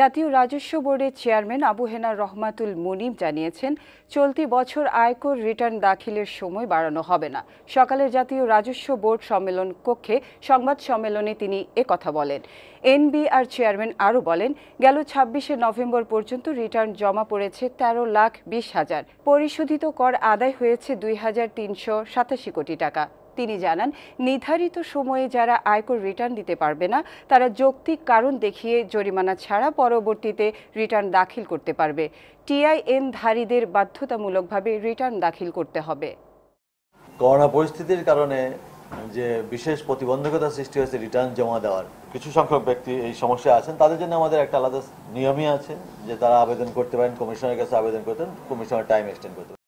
জাতীয় রাজস্ব বোর্ডের চেয়ারম্যান আবু হেনা রহমাতুল মুনিম জানিয়েছেন চলতি বছর আয়কর রিটার্ন দাখিলের সময় বাড়ানো হবে না সকালে জাতীয় রাজস্ব বোর্ড সম্মেলন কক্ষে সংবাদ সম্মেলনে তিনি কথা বলেন এনবিআর চেয়ারম্যান আরও বলেন গেল ছাব্বিশে নভেম্বর পর্যন্ত রিটার্ন জমা পড়েছে তেরো লাখ বিশ হাজার পরিশোধিত কর আদায় হয়েছে দুই হাজার তিনশো সাতাশি কোটি টাকা তিনি জানান নির্ধারিত সময়ে যারা আয়কর রিটার্ন দিতে পারবে না তারা যৌক্তিক কারণ দেখিয়ে জরিমানা ছাড়া পরবর্তীতে রিটার্ন দাখিল করতে পারবে টিআইএন ধারীদের বাধ্যতামূলকভাবে রিটার্ন দাখিল করতে হবে করোনা পরিস্থিতির কারণে যে বিশেষ প্রতিবন্ধকতা সৃষ্টি হয়েছে রিটার্ন জমা দেওয়ার কিছু সংখ্যক ব্যক্তি এই সমস্যায় আছেন তাদের জন্য আমাদের একটা আলাদা নিয়মই আছে যে তারা আবেদন করতে পারেন কমিশনের কাছে আবেদন করতেন কমিশনের টাইম এক্সটেন্ড করতে